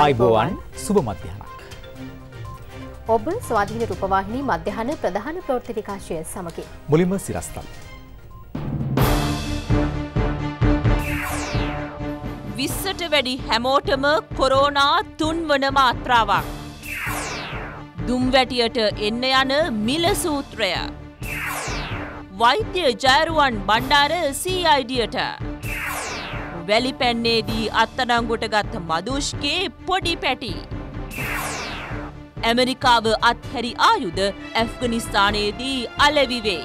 අයිබෝවන් සුබ මධ්‍යහනක්. ඔබ ස්වාධීන රූපවාහිනී මධ්‍යහන ප්‍රධාන ප්‍රවෘත්ති විකාශය සමගින්. මුලින්ම සිරස්තල්. විස්සට වැඩි හැමෝටම කොරෝනා තුන්වන මාත්‍රාවක්. දුම්වැටියට එන්න යන මිල සූත්‍රය. වෛද්‍ය ජයරුවන් බණ්ඩාර සීයිඩියට. වැලිපැන්නේදී අත්තනංගුට ගත්ත මදුෂ්කේ පොඩි පැටි. ඇමරිකාව අත්හැරි ආයුද ඇෆ්ගනිස්ථානයේදී අලවිවේ.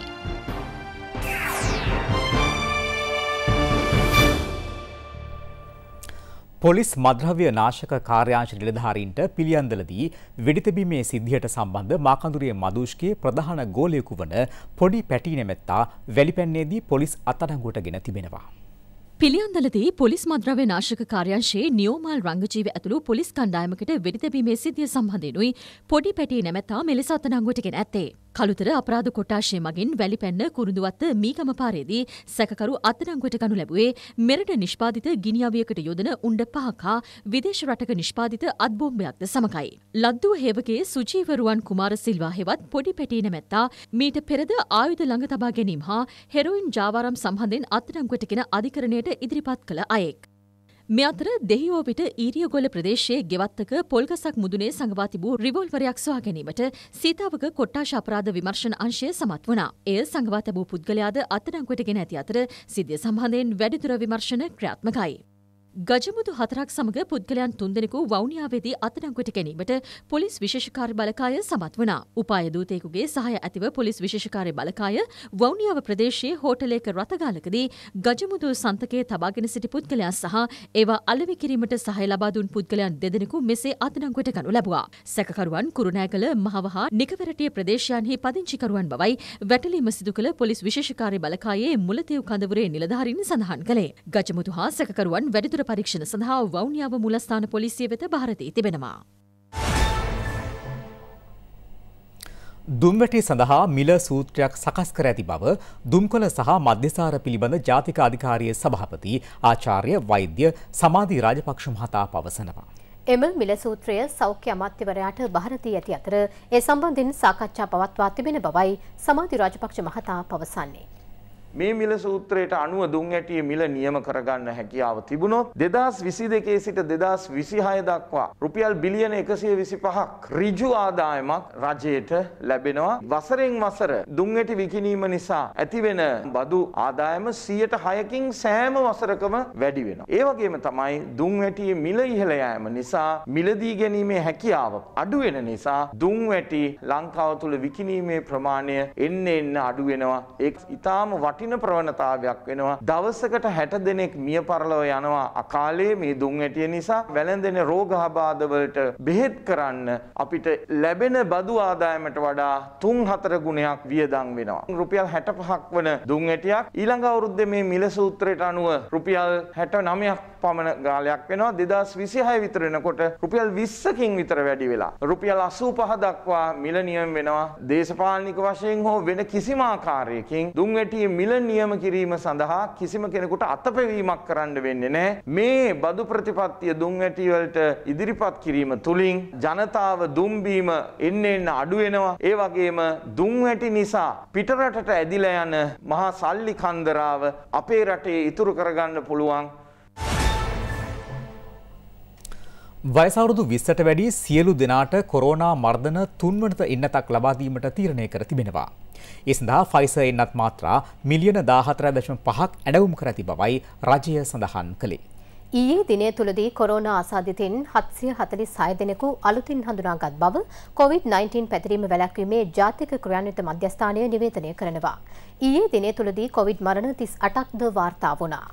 පොලිස් මද්‍රව්‍ය නාශක කාර්යාංශ නිලධාරීන්ට පිළියන්දලදී වෙඩිතබීමේ සිද්ධියට සම්බන්ධ මාකඳුරේ මදූෂ්කයේ ප්‍රධාන ගෝලයෙකු වන පොඩි පැටී නැමැත්තා වැලිපැන්නේදී පොලිස් අත්අඩංගුවට ගෙන තිබෙනවා. පිළියන්දලදී පොලිස් මද්‍රව්‍ය නාශක කාර්යංශයේ නියෝමාල් රංගජීව ඇතුළු පොලිස් කණ්ඩායමකට වෙඩිතැබීමේ සිද්ධිය සම්බන්ධෙනුයි පොඩි පැටේ නැමැත්තා මෙලෙස අතනංගුවටගෙන ඇත්තේ. කළුතර අපරාධ කොට්ටාශය මගින් වැලිපැන්න කුරුඳුවත්ත මීගම පාරේදී සැකකරු අත්අඩංගුවට ගනු ලැබුවේ මෙරට නිෂ්පාදිත ගිනිඅවියකට යොදන උණ්ඩ පහක විදේශ රටක නිෂ්පාදිත අත් බෝම්බයක්ද සමගයි. ලද්දුව හේවගේ සුජීව රුවන් කුමාර සිල්වා හෙවත් පොඩි පැටේ නැමැත්තා මීට පෙරද ආයුධ ළඟ තබා ගැනීම හා හෙරොයින් ජාවාරම් සම්බන්ධයෙන් අත්අඩංගුවටගෙන අධිකරණයට විදියට ඉදිරිපත් කළ අයෙක්. මෙ අතර දෙහිෝපිට ඊරියගොල ප්‍රදේශයේ ගෙවත්තක පොල්ගසක් මුදුනේ සඟවා තිබූ රිවෝල්වරයක් සොයා ගැනීමට සීතාවක කොට්ටාශ අපරාධ විමර්ශන අංශය සමත් වනා. එය සඟවා තැබූ පුද්ගලයාද අත්තඩංකුවටගෙන ඇති අතර සිද්ධිය සම්බන්ධයෙන් වැඩිදුර විමර්ශන ක්‍රියාත්මකයි. ගජමුදු හතරක් සමඟ පුද්ගලයන් තුන්දෙනෙකු වවුනියාවේදී අත්අඩංගුවට ගැනීමට පොලිස් විශේෂකාරි බලකාය සමත් වුණා. උපාය දූතයෙකුගේ සහාය ඇතිව පොලිස් විශේෂකාරි බලකාය වවුනියාව ප්‍රදේශයේ හෝටලයක රථගාලකදී ගජමුදු සන්තකයේ තබාගෙන සිටි පුද්ගලයන් සහ ඒවා අලෙවි කිරීමට සහාය ලබා දුන් පුද්ගලයන් දෙදෙනෙකු මෙසේ අත්අඩංගුවට ගනු ලැබුවා. සැකකරුවන් කුරුණෑගල මහවහා නිකවැරටිය ප්‍රදේශයන්හි පදිංචිකරුවන් බවයි වැටලීම සිදු කළ පොලිස් විශේෂකාරි බලකායේ මුලතිව් කඳවුරේ නිලධාරීන් සඳහන් කළේ. ගජමුදු හා සැකකරුවන් වැඩිදුර පරීක්ෂණ සඳහා වෞනියාව මුලස්ථාන පොලිසිය වෙත භාරදී තිබෙනවා. දුම්වැටි සඳහා මිල සූත්‍රයක් සකස් කර ඇති බව දුම්කොළ සහ මධ්‍යසාර පිළිබඳ ජාතික අධිකාරිය සභාපති ආචාර්ය වෛද්‍ය සමාධී රාජපක්ෂ මහතා පවසනවා. එම මිල සූත්‍රය සෞඛ්‍ය අමාත්‍යවරයාට බහර දී ඇති අතර ඒ සම්බන්ධයෙන් සාකච්ඡා පවත්වා තිබෙන බවයි සමාධි රාජපක්ෂ මහතා පවසන්නේ. මේ මිල සූත්‍රයට අනුව දුන් ඇටියේ මිල නියම කරගන්න හැකියාව තිබුණොත් 2022 සිට 2026 දක්වා රුපියල් බිලියන 125ක් ඍජු ආදායමක් රජයට ලැබෙනවා. වසරෙන් වසර දුන් ඇටි විකිණීම නිසා ඇතිවෙන බදු ආදායම 106කින් සෑම වසරකම වැඩි වෙනවා. ඒ වගේම තමයි දුන් ඇටියේ මිල ඉහළ යෑම නිසා මිලදී ගැනීමේ හැකියාව අඩු වෙන නිසා දුන් ඇටි ලංකාව තුළ විකිණීමේ ප්‍රමාණය එන්න එන්න අඩු වෙනවා. ඒක ඊටාම වටිනා දකින ප්‍රවණතාවයක් වෙනවා. දවසකට 60 දෙනෙක් මිය පරලෝ යනවා අකාලේ මේ දුම් ඇටිය නිසා වැළඳෙන රෝගාබාධ වලට බෙහෙත් කරන්න අපිට ලැබෙන බදු ආදායමට වඩා 3-4 ගුණයක් වියදම් වෙනවා. රුපියල් 65ක් වන දුම් ඇටියක් ඊළඟ අවුරුද්දේ මේ මිල සූත්‍රයට අනුව රුපියල් 69ක් පමණ ගාලයක් වෙනවා 2026 විතර වෙනකොට රුපියල් 20කින් විතර වැඩි වෙලා රුපියල් 85 දක්වා මිල නියම වෙනවා දේශපාලනික වශයෙන් හෝ වෙන කිසිම ආකාරයකින් දුම් ඇටියේ මිල නියම කිරීම සඳහා කිසිම කෙනෙකුට අතපෙවීමක් කරන්න වෙන්නේ නැහැ. මේ බදු ප්‍රතිපත්තිය දුම් ඇටි වලට ඉදිරිපත් කිරීම තුලින් ජනතාව දුම් බීම එන්න එන්න අඩු වෙනවා. ඒ වගේම දුම් ඇටි නිසා පිටරටට ඇදිලා යන මහා සල්ලි කන්දරාව අපේ රටේ ඉතුරු කරගන්න පුළුවන්. වයසවරුදු විස්සට වැඩි සියලු දෙනාට කොරෝනා මර්ධන තුන්වනත ඉන්නතක් ලබාදීමට තීරණය කර තිබෙනවා. ඒ සඳහා ෆයිසර් එන්නත් මාත්‍රා මිලියන 14.5ක් ඇඩවුම් කර ඇති බවයි රජය සඳහන් කළේ. ඊයේ දිනය තුලදී කොරෝනා ආසාදිතයින් 746 දෙනෙකු අලුතින් හඳුනාගත් බව COVID-19 පැතිරීම වැළැක්වීමේ ජාතික ක්‍රියාන්විත මධ්‍යස්ථානය නිවේදනය කරනවා. ඊයේ දිනය තුලදී COVID මරණ 38ක්ද වාර්තා වුණා.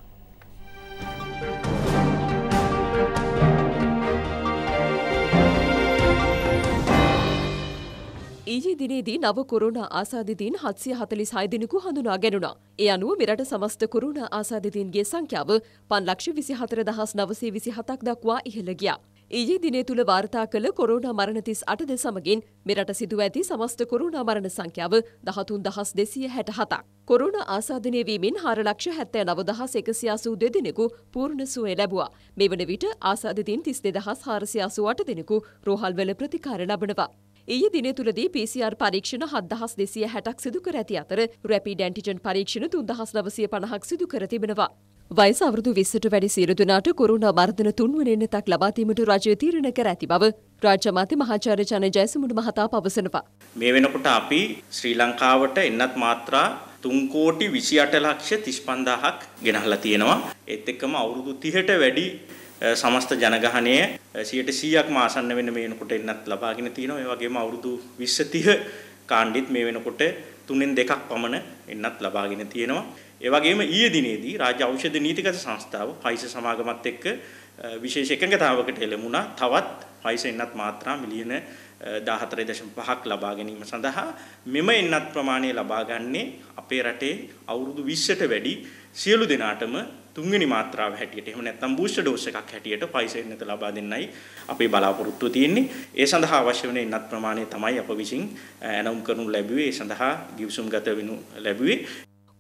ඊයේ දිනේදී නව කොරුණා ආසාදිතීන් හත්සිය හතලිස් හයදිනකු හඳුනා ගැනුණා. ඒ අනුව මෙරට සමස්ත කොරුණා ආසාදිතීන්ගේ සංඛ්‍යාව පන්ලක්ෂ විසි හතර දහස් නවසේ විසි හතක් දක්වා ඉහළ ගියා. ඊයේ දිනේ තුළ වාර්තා කළ කොරුණා මරණ තිස් අටද සමගින් මෙරට සිදුව ඇති සමස්ත කොරුණා මරණ සංඛ්‍යාව දහතුන් දහස් දෙසිය හැට හතක්. කොරුණා ආසාධනය වීමෙන් හාරලක්ෂ හැත්තෑ නවදහස් එකසියාසූ දෙදෙනෙකු පූර්ණ සුවය ලැබවා. මෙවන විට ආසාධතින් තිස් දෙදහස් හාරසියාසු අට දෙනෙකු රෝහල්වල ප්‍රතිකාර ලබනවා. ඊයේ දින තුලදී PCR පරීක්ෂණ 7260ක් සිදු කර ඇති අතර රැපිඩ් ඇන්ටිජන් පරීක්ෂණ 3950ක් සිදු කර තිබෙනවා. වයස අවුරුදු 20ට වැඩි සියලු දෙනාට කොරෝනා මර්ධන තුන්වන එන්නතක් ලබා දීමට රජය තීරණය කර ඇති බව රාජ්‍ය මාධ්‍ය මහාචාර්ය චන ජයසමුඩු මහතා පවසනවා. මේ වෙනකොට අපි ශ්‍රී ලංකාවට එන්නත් මාත්‍රා තුන් කෝටි විසි අට ලක්ෂ තිස්පන්දාහක් ගෙනහලා තියෙනවා. එත් එක්කම අවුරුදු තිහට වැඩි සමස්ත ජනගහනය 100%ක්ම ආසන්න වෙන මේ වෙනකොට එන්නත් ලබාගෙන තියෙනවා. ඒ වගේම අවුරුදු 20 30 කාණ්ඩෙත් මේ වෙනකොට තුනෙන් දෙකක් පමණ එන්නත් ලබාගෙන තියෙනවා. ඒ වගේම ඊයේ දිනේදී රාජ්‍ය ඖෂධ නීතිගත සංස්ථාව ෆයිසර් සමාගමත් එක්ක විශේෂ එකඟතාවකට එළඹුණා. තවත් ෆයිසර් එන්නත් මාත්‍රා මිලියන 14.5ක් ලබා ගැනීම සඳහා මෙම එන්නත් ප්‍රමාණය ලබා ගන්නේ අපේ රටේ අවුරුදු 20ට වැඩි සියලු දෙනාටම තුන්වෙනි මාත්‍රාව හැටියට එහෙම නැත්නම් බූස්ටර් ඩෝස් එකක් හැටියට පයිසෙන් නැත ලබා දෙන්නයි අපේ බලාපොරොත්තුව තියෙන්නේ. ඒ සඳහා අවශ්‍ය වෙන ඉන්නත් ප්‍රමාණය තමයි අප විසින් ඇනවුම් කරනු ලැබුවේ. ඒ සඳහා ගිවිසුම්ගත වෙනු ලැබුවේ.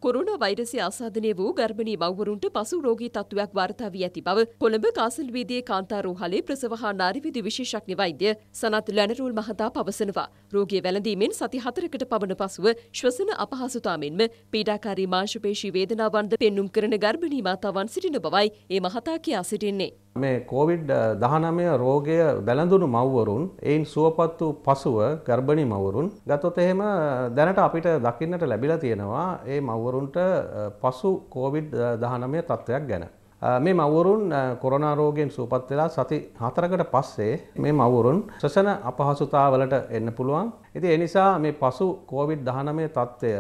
කොරුණ වෛරසය ආසාධනය වූ ගර්භණී මව්වරුන්ට පසු රෝගී තත්ත්වයක් වාර්තා වී ඇති බව කොළඹ කාසල්වීදියේ කාන්තාරෝහලේ ප්‍රසව හා නාරිවිදි විශේෂඥ වෛද්‍ය සනත් ලැනරූල් මහතා පවසනවා. රෝගිය වැළඳීමෙන් සති හතරකට පමණ පසුව ශ්වසන අපහසුතා මෙන්ම පීඩාකාරී මාංශපේශී වේදනාවන්ද පෙන්눔 කරන ගර්භණී මාතාවන් සිටින බවයි ඒ මහතා කියා සිටින්නේ. මේ කෝවිඩ් uh, දහනමය රෝගය බැලඳුණු මව්වරුන් එයින් සුවපත් වූ පසුව ගර්භණි මවරුන් ගතොත් එහෙම uh, දැනට අපිට දකින්නට ලැබිලා තියෙනවා ඒ මවරුන්ට uh, පසු කෝවිඩ් දහනමය තත්ත්වයක් ගැන. මේ මවරුන් කොරනාරෝගෙන් සූපත් වෙලා සති හතරකට පස්සේ මේ මවරුන් ශ්‍රසන අපහසුතාවලට එන්න පුළුවන්. ඉති එනිසා මේ පසු කෝවිඩ් දහනමය තත්ත්වය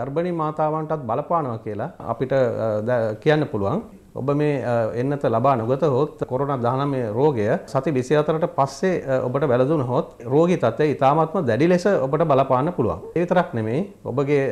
ගර්භණි මාතාවන්ටත් බලපානවා කියලා අපිට කියන්න පුළුවන්. ඔබ මේ එන්නත ලබා නොගත හොත් කොරන දානම රෝගය සති විසියාතරට පස්සේ ඔබට වැලදුන හොත් රෝගී තත්ත්වය ඉතාමත්ම දැඩි ලෙස ඔබට බලපාන්න පුළුවන්. ඒ විතරක් නෙමෙයි ඔබගේ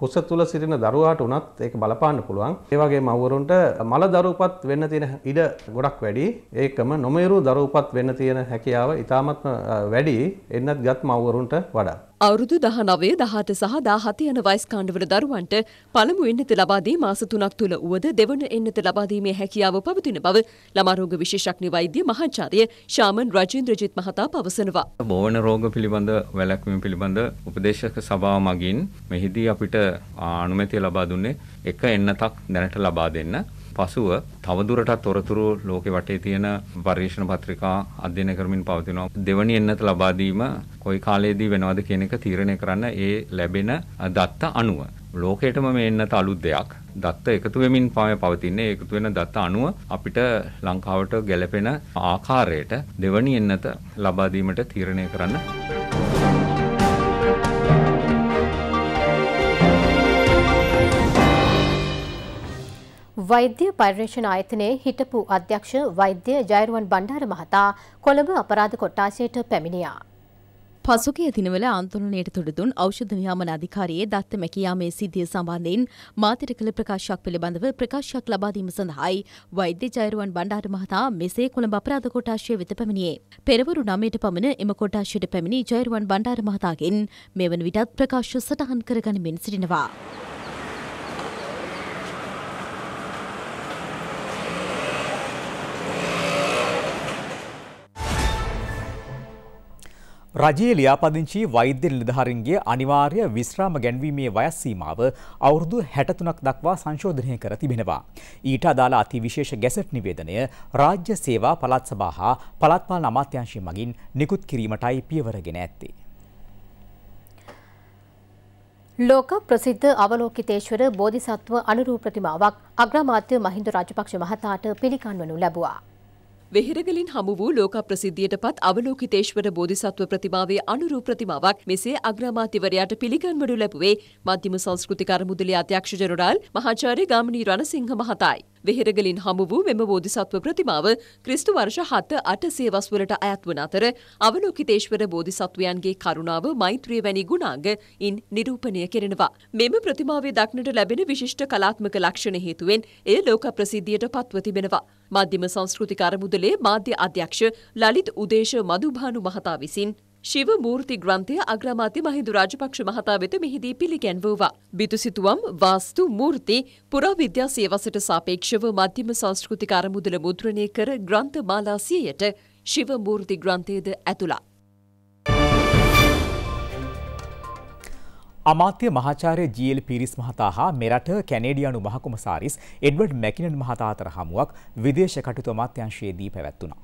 කුස තුල සිටින දරුවාට උනත් ඒක බලපාන්න පුළුවන්. ඒ වගේ මව්වරුන්ට මල දරුවපත් වෙන්න තියෙන ඉඩ ගොඩක් වැඩි. ඒකම නොමේරු දරුවපත් වෙන්න තියෙන හැකියාව ඉතාමත්ම වැඩි එන්නත් ගත් මව්වරුන්ට වඩා. අවුරුදු 19, 18 සහ 17 යන වයස් කාණ්ඩවල දරුවන්ට පළමු එන්නත ලබා දී මාස 3ක් තුල උවද දෙවන එන්නත ලබා දීමේ හැකියාව පවතින බව ළමා රෝග විශේෂඥ වෛද්‍ය මහාචාර්ය ශාමන් රජේන්ද්‍රජිත් මහතා පවසනවා. බෝවන රෝග පිළිබඳ වැළැක්වීම පිළිබඳ උපදේශක සභාව මගින් මෙහිදී අපිට අනුමැතිය ලබා දුන්නේ එක එන්නතක් දැනට ලබා දෙන්න. පසුව තවදුරටත් තොරතුරු ලෝකෙ වටේ තියෙන පර්යේෂණ පත්‍රිකා අධ්‍යයනය කරමින් පවතිනවා. දෙවැනි එන්නත ලබා දීම කොයි කාලයේදී වෙනවද කියන එක තීරණය කරන්න ඒ ලැබෙන දත්ත අනුව. ලෝකයටම මේ එන්නත අලුත් දෙයක්. දත්ත එකතු වෙමින් පවතින්නේ එකතු වෙන දත්ත අනුව අපිට ලංකාවට ගැලපෙන ආකාරයට දෙවැනි එන්නත ලබා දීමට තීරණය කරන්න වෛද්‍ය පර්යේෂණ ආයතනයේ හිටපු අධ්‍යක්ෂ වෛද්‍ය ජයරුවන් බණ්ඩාර මහතා කොළඹ අපරාධ කොට්ටාසයට පැමිණියා. පසුගිය දිනවල ආන්දෝලනයට තුඩදුන් ඖෂධ නියාමන අධිකාරියේ දත්ත මැකියාමේ සිද්ධිය සම්බන්ධයෙන් මාතර කළ ප්‍රකාශයක් පිළිබඳව ප්‍රකාශයක් ලබා දීම සඳහායි වෛද්‍ය ජයරුවන් බණ්ඩාර මහතා මෙසේ කොළඹ අපරාධ කොටාශය වෙත පැමිණියේ. පෙරවරු 9ට පමණ එම කොටාශයට පැමිණි ජයරුවන් බණ්ඩාර මහතාගෙන් මෙවන විටත් ප්‍රකාශ සටහන් කරගනිමින් සිටිනවා. රජයේ ලියාපදිංචි වෛද්‍ය නිලධාරීන්ගේ අනිවාර්ය විශ්‍රාම ගැන්වීමේ වයස් සීමාව අවුරුදු 63ක් දක්වා සංශෝධනය කර තිබෙනවා. ඊට අදාළ අතිවිශේෂ ගැසට් නිවේදනය රාජ්‍ය සේවා පළාත් සභා හා පළාත් පාලන අමාත්‍යාංශය මගින් නිකුත් කිරීමටයි පියවරගෙන ඇත්තේ. ලෝක ප්‍රසිද්ධ අවලෝකිතේශ්වර බෝධිසත්ව අනුරූප ප්‍රතිමාවක් අග්‍රාමාත්‍ය මහින්ද රාජපක්ෂ මහතාට පිළිගන්වනු ලැබුවා. වෙහෙරගලින් හමු වූ ලෝක ප්‍රසිද්ධියට පත් අවලෝකිතේශ්වර බෝධිසත්ව ප්‍රතිමාවේ අනුරූප ප්‍රතිමාවක් මෙසේ අග්‍රාමාත්‍යවරයාට පිළිගන්වනු ලැබුවේ මධ්‍යම සංස්කෘතික අරමුදලේ අධ්‍යක්ෂ ජනරාල් මහාචාර්ය ගාමිණී රණසිංහ මහතායි. වෙහෙරගලින් හමු වූ මෙම බෝධිසත්ව ප්‍රතිමාව ක්‍රිස්තු වර්ෂ 7 800 වසුවලට අයත් වන අතර අවලෝකිතේශ්වර බෝධිසත්වයන්ගේ කරුණාව මෛත්‍රිය වැනි ගුණාංගයින් නිරූපණය කෙරෙනවා. මෙම ප්‍රතිමාවේ දක්නට ලැබෙන විශිෂ්ට කලාත්මක ලක්ෂණ හේතුවෙන් එය ලෝක ප්‍රසිද්ධියට පත්ව තිබෙනවා. මධ්‍යම සංස්කෘතික අරමුදලේ මාධ්‍ය අධ්‍යක්ෂ ලලිත් උදේශ මදුභානු මහතා විසින් ශිව මූර්ති ග්‍රන්ථය අග්‍රාමාත්‍ය මහින්දු රාජපක්ෂ මහතා වෙත මෙහිදී පිළිගැන්වුවා. බිතුසිතුවම් වාස්තු මූර්ති පුරාවිද්‍යා සේවසට සාපේක්ෂව මධ්‍යම සංස්කෘතික අරමුදල මුද්‍රණය කර ග්‍රන්ථ මාලා සියයට ශිව මූර්ති ග්‍රන්ථයද ඇතුළත්. අමාත්‍ය මහාචාර්ය ජීල් පිරිස් මහතා හා මෙරට කැනේඩියානු මහකුමසාරිස් එඩ්වඩ් මැකිනන් මහතා අතර හමුවක් විදේශ කටයුතු අමාත්‍යංශයේදී පැවැත්වුණා.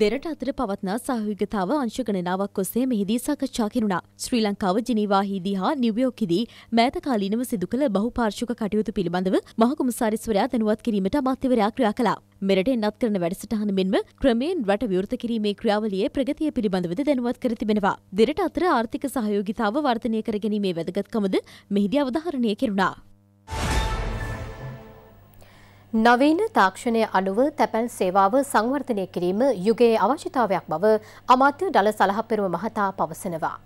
දෙරට අතර පවත්නා සහයෝගතාව අංශ ගණනාවක් ඔස්සේ මෙහිදී සාකච්ඡා කෙරුණා. ශ්‍රී ලංකාව ජිනීවාහිදී හා නිව්යෝර්කදී මෑත කාලීනව සිදු කළ බහුපාර්ශ්වික කටයුතු පිළිබඳව මහකොමසාරිස්වරයා දැනුවත් කිරීමට අමාත්‍යවරයා ක්‍රියා කළා. මෙරට එන්නත් කරන වැඩසටහන මෙන්ම ක්‍රමයෙන් රට විවෘත කිරීමේ ක්‍රියාවලියේ ප්‍රගතිය පිළිබඳවද දැනුවත් කර තිබෙනවා. දෙරට අතර ආර්ථික සහයෝගිතාව වර්ධනය කර ගැනීමේ වැදගත්කමද මෙහිදී අවධාරණය කෙරුණා. නවීන තාක්ෂණය අනුව තැපැල් සේවාව සංවර්ධනය කිරීම යුගයේ අවශ්‍යතාවයක් බව අමාත්‍ය ඩල සලහපෙරුම මහතා පවසනවා.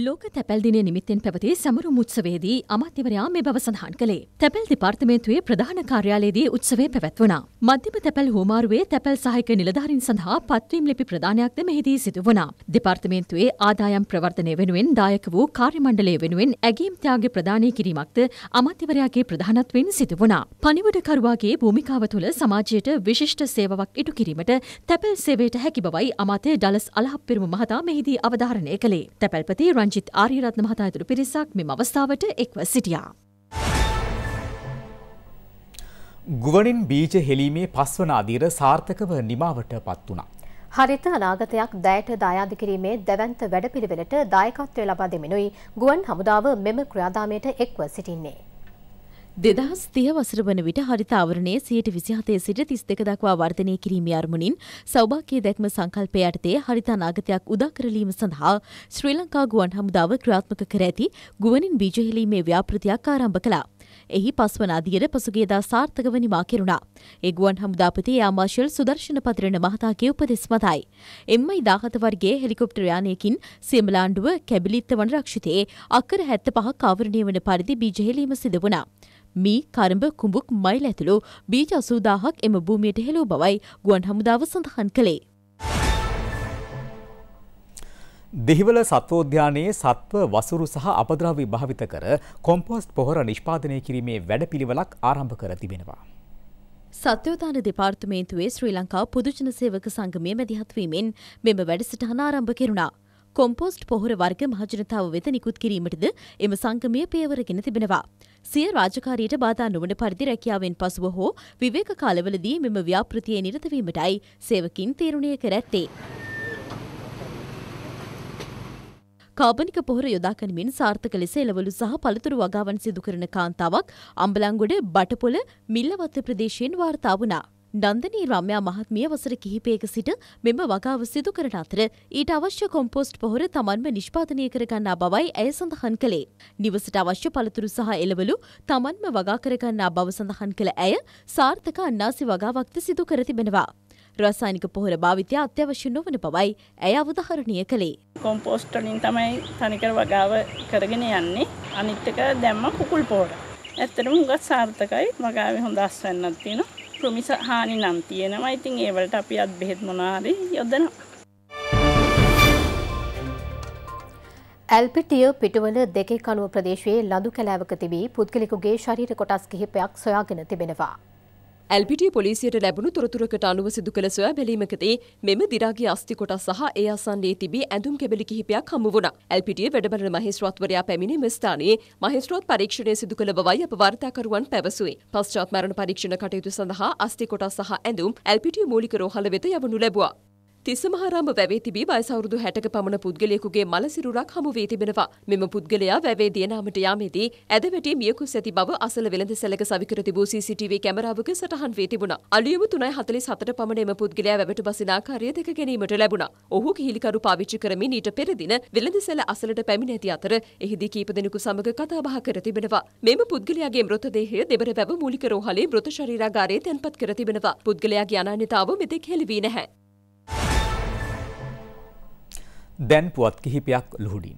ලෝක තැපැල්දින නිමිත්තෙන් පැවති සමරු මුත්සවේදී අමාත්‍යවරයා මේ බව සඳහන් කළේ. තැපැල් දෙපාර්තමේන්තුවේ ප්‍රධාන කාර්යාලයේදී උත්සවය පැවැත්වුණා. මධ්‍යම තැපැල් හෝමාරුවේ තැපැල් සහයක නිලධාරින් සඳහා පත්වීම් ලිපි ප්‍රදානයක්ද මෙහිදී සිදු වුණා. දෙපාර්තමේන්තුවේ ආදායම් ප්‍රවර්ධනය වෙනුවෙන් දායක වූ කාර්යමණ්ඩලය වෙනුවෙන් ඇගීම් ත්‍යාග ප්‍රදානය කිරීමක්ද අමාත්‍යවරයාගේ ප්‍රධානත්වයෙන් සිදු වුණා. පණිවුඩකරුවාගේ භූමිකාව තුළ සමාජයට විශිෂ්ට සේවාවක් ඉටු කිරීමට තැපැල් සේවයට හැකි බවයි අමාත්‍ය ඩලස් අලහප්පිරුම මහතා මෙහිදී අවධාරණය කළේ. තැපැල්පති රංජිත් ආරියරත්න මහතා ඇතුළු පිරිසක් මෙම අවස්ථාවට එක්ව සිටියා. ගුවනින් බීජ හෙලීමේ පස්වන අදීර සාර්ථකව නිමාවට පත් වුණා. හරිත අනාගතයක් දැයට දායාද කිරීමේ දැවන්ත වැඩපිළිවෙලට දායකත්වය ලබා දෙමිනුයි ගුවන් හමුදාව මෙම ක්‍රියාදාමයට එක්ව සිටින්නේ. දෙදහස් තිය වසර වන විට හරිත ආවරණය සියයට විසිහතේ සිට තිස් දෙක දක්වා වර්ධනය කිරීම අරමුණින් සෞභාග්‍ය දැක්ම සංකල්පය යටතේ හරිත අනාගතයක් උදා කරලීම සඳහා ශ්‍රී ලංකා ගුවන් හමුදාව ක්‍රියාත්මක කර ඇති ගුවනින් බීජ හෙලීමේ ව්‍යාපෘතියක් ආරම්භ කළා. එහි පස්වන අදියර පසුගියදා සාර්ථකව නිමා කෙරුණා. ඒ ගුවන් හමුදාපති යාමාශල් සුදර්ශන පතිරණ මහතාගේ උපදෙස් මතයි. එම්මයි දාහත වර්ගයේ හෙලිකොප්ටර් යානයකින් සියඹලාණ්ඩුව කැබිලිත්ත වන රක්ෂිතයේ අක්කර 75ක් ආවරණය වන පරිදි බීජ හෙලීම සිදු වුණා. මී කරඹ කුඹුක් මයිල් ඇතුළු බීජ අසූදාහක් එම භූමියට හෙළූ බවයි ගුවන් හමුදාව සඳහන් කළේ. දෙහිවල සත්වෝද්‍යානයේ සත්ව වසුරු සහ අපද්‍රව්‍ය භාවිත කර කොම්පෝස්ට් පොහොර නිෂ්පාදනය කිරීමේ වැඩපිළිවෙලක් ආරම්භ කර තිබෙනවා. සත්‍යෝධාන දෙපාර්තමේන්තුවේ ශ්‍රී ලංකා පුදුජන සේවක සංගමය මැදිහත්වීමෙන් මෙම වැඩසටහන ආරම්භ කෙරුණා. කොම්පෝස්ට් පොහොර වර්ග මහජනතාව වෙත නිකුත් කිරීමටද එම සංගමය පියවරගෙන තිබෙනවා. සිය රාජකාරීට බාධා නොවන පරිදි රැකියාවෙන් පසුව හෝ විවේක කාලවලදී මෙම ව්‍යාපෘතියේ නිරතවීමටයි සේවකින් තීරණය කර ඇත්තේ. කාබනික පොහොර යොදාගනිමින් සාර්ථක ලෙස එළවලු සහ පළතුරු වගාවන් සිදු කරන කාන්තාවක් අම්බලංගොඩ බටපොළ මිල්ලවත්ත ප්‍රදේශයෙන් වාර්තා වුණා. නන්දනී රම්‍යා මහත්මිය වසර කිහිපයක සිට මෙම වගාව සිදු කරන අතර ඊට අවශ්‍ය කොම්පෝස්ට් පොහොර තමන්ම නිෂ්පාදනය කරගන්නා බවයි ඇය සඳහන් කළේ. නිවසට අවශ්‍ය පළතුරු සහ එළවලු තමන්ම වගා කරගන්නා බව සඳහන් කළ ඇය සාර්ථක අන්නාසි වගාවක්ද සිදු කර තිබෙනවා. රසායනික පොහොර භාවිතය අත්‍යවශ්‍ය නොවන බවයි ඇය අවධාරණය කළේ. කොම්පෝස්ට් වලින් තමයි තනිකර වගාව කරගෙන යන්නේ. අනිත් එක දැම්ම කුකුල් පොහොර. ඇත්තටම හුඟක් සාර්ථකයි. වගාවේ හොඳ අස්වැන්නක් තියෙනවා. ප්‍රමිස හානි නම් තියෙනවා ඉතින් ඒවලට අපි අත් බෙහෙත් මොනාරි යොදන ඇල්පිටිය පිටුවන දෙකේ කනුව ප්‍රදේශයේ ලඳු කැලෑවක තිබී පුද්ගලිකුගේ ශරීර කොටස් කිහිපයක් සොයාගෙන තිබෙනවා. ඇල්පිටිය පොලිසියට ලැබුණු තොරතුරකට අනුව සිදු කළ සොයා බැලීමකදී මෙම දිරාගේ අස්ති කොටස් සහ ඒ ආසන්නයේ තිබී ඇඳුම් කැබලි කිහිපයක් හමු වුණා. ඇල්පිටිය වැඩබලන මහේස්ත්‍රාත්වරයා පැමිණි මෙම ස්ථානයේ මහේස්ත්‍රාත් පරීක්ෂණය සිදු කළ බවයි අප වාර්තාකරුවන් පැවසුවේ. පශ්චාත් මරණ පරීක්ෂණ කටයුතු සඳහා අස්ති කොටස් සහ ඇඳුම් ඇල්පිටිය මූලික රෝහල වෙත යවනු ලැබුවා. තිසමහාරාම වැවේ තිබී වයසවුරුදු හැටක පමණ පුද්ගලයෙකුගේ මලසිරුරක් හමු වී තිබෙනවා. මෙම පුද්ගලයා වැවේ දියනාමට යාමේදී ඇදවැටේ මියකුස් ඇති බව අසල වෙළඳ සැලක සවිකර තිබූ CCTV කැමරාවක සටහන් වී තිබුණා. අලියම 3.47ට පමණ එම පුද්ගලයා වැවට බසින ආකාරය දැක ගැනීමට ලැබුණා. ඔහු කිහිලිකරු පාවිච්චි කරමින් ඊට පෙර දින වෙළඳ සැල අසලට පැමිණ ඇති අතර එහිදී කීප දෙනෙකු සමග කතා බහ කර තිබෙනවා. මෙම පුද්ගලයාගේ මෘතදේහය දෙබර වැව මූලික රෝහලේ මෘත ශරීරාගාරයේ තැන්පත් කර තිබෙනවා. පුද්ගලයාගේ අනන්‍යතාව මෙතෙක් හෙළි වී නැහැ. දැන් පුවත් කිහිපයක් ලුහුඩින්.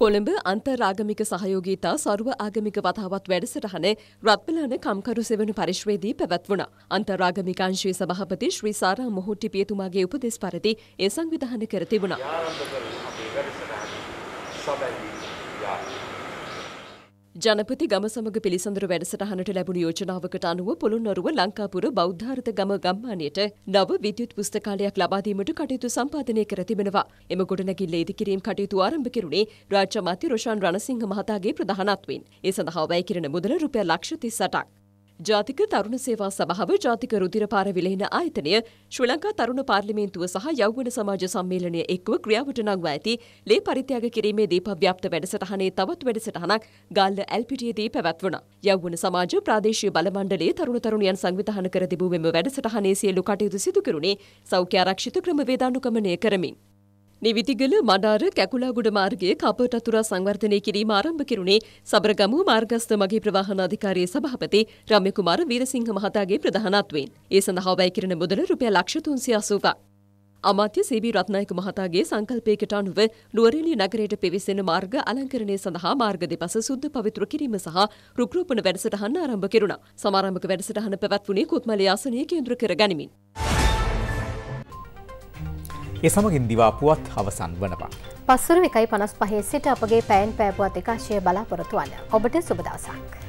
කොළඹ අන්තරාගමික සහයෝගීතා සරුව ආගමික වතාවත් වැඩසටහන රත්පලාන කම්කරු සෙවන පරිශ්වේදී පැවැත්වුණ. අන්තරාගමිකාංශයේ සභහපති ශ්‍රී සාරා මොහොට්ටි පියතුමාගේ උපදෙස් පරදි ඒ සංවිධාන කර තිබුණා. ජනපති ගම සමග පිළිසඳර වැඩසටහනට ලැබුණු යෝජනාවකට අනුව පොළොන්නරුව ලංකාපුර බෞද්ධාර්ථ ගම ගම්මානයට නව විද්‍යුත් පුස්තකාලයක් ලබාදීමට කටයුතු සම්පාදනය කර තිබෙනවා. එම ගොඩනැගිල්ල ඉදිකිරීම් කටයුතු ආරම්භ කෙරුණේ රාජ්‍ය මන්ත්‍රී රොෂාන් රණසිංහ මහතාගේ ප්‍රධානත්වයෙන්. ඒ සඳහා වැය කිරීම මුදල රුපියල් ලක්ෂ 38ක්. ජාතික තරුණ සේවා සභාව ජාතික රුධිරපාර විලේන ආයතනය ශ්‍රී ලංකා තරුණ පාර්ලිමේන්තුව සහ යෞවන සමාජ සම්මේලනය එක්ව ක්‍රියාවට නංවා ඇති ලේ පරිත්‍යාග කිරීමේ දීපව්‍යාප්ත වැඩසටහනේ තවත් වැඩසටහනක් ගල්ල එල්පිටියේදී පැවැත්වුණා. යෞවන සමාජ ප්‍රාදේශීය බල මණ්ඩලයේ තරුණ තරුණියන් සංවිධානය කර තිබූ මෙම වැඩසටහනේ සියලු කටයුතු සිදු කෙරුණේ සෞඛ්‍ය ආරක්ෂිත ක්‍රමවේද අනුගමනය කරමින්. නිවිතිගල මඩාර කැකුලාගුඩ මාර්ගයේ කපට අතුරා සංවර්ධනය කිරීම ආරම්භ කෙරුණේ සබරගමු මාර්ගස්ත මගේ ප්‍රවාහන අධිකාරියේ සභාපති රම්‍ය කුමාර වීරසිංහ මහතාගේ ප්‍රධානත්වයෙන් ඒ සඳහා වැය කිරීම මුදල රුපියල් ලක්ෂ 380ක් අමාත්‍ය සීබී රත්නායක මහතාගේ සංකල්පයකට අනුව නුවරඑළිය නගරයට පිවිසෙන මාර්ග අලංකරණය සඳහා මාර්ග දෙපස සුද්ධ පවිත්‍ර කිරීම සහ රුක්‍රෝපණ වැඩසටහන ආරම්භ කෙරුණා. සමාරම්භක වැඩසටහන පැවැත්වුණේ කුත්මලේ ආසනය කේන්ද්‍ර කර ගනිමින්. එසමගින් දිවාපුවත් අවසන් වනවා. පස්සුරු විකයි පනස් පහේ සිට අපගේ පැන් පෑපුවත් එකාශය බලාපොරොතුවන්න ඔබට සුබදවසක්.